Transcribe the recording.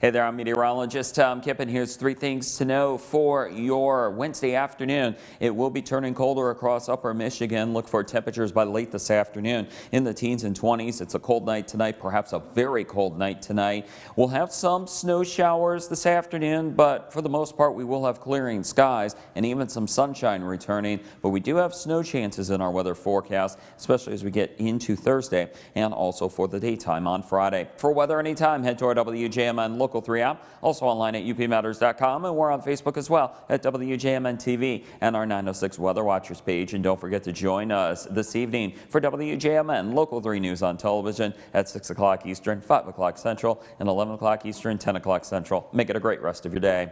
Hey there, I'm meteorologist Tom Kippen. here's three things to know for your Wednesday afternoon. It will be turning colder across upper Michigan. Look for temperatures by late this afternoon in the teens and 20s. It's a cold night tonight, perhaps a very cold night tonight. We'll have some snow showers this afternoon, but for the most part, we will have clearing skies and even some sunshine returning. But we do have snow chances in our weather forecast, especially as we get into Thursday and also for the daytime on Friday. For weather anytime, head to our WJMN Local 3 app, also online at upmatters.com, and we're on Facebook as well at WJMN TV and our 906 Weather Watchers page. And don't forget to join us this evening for WJMN Local 3 News on television at 6 o'clock Eastern, 5 o'clock Central, and 11 o'clock Eastern, 10 o'clock Central. Make it a great rest of your day.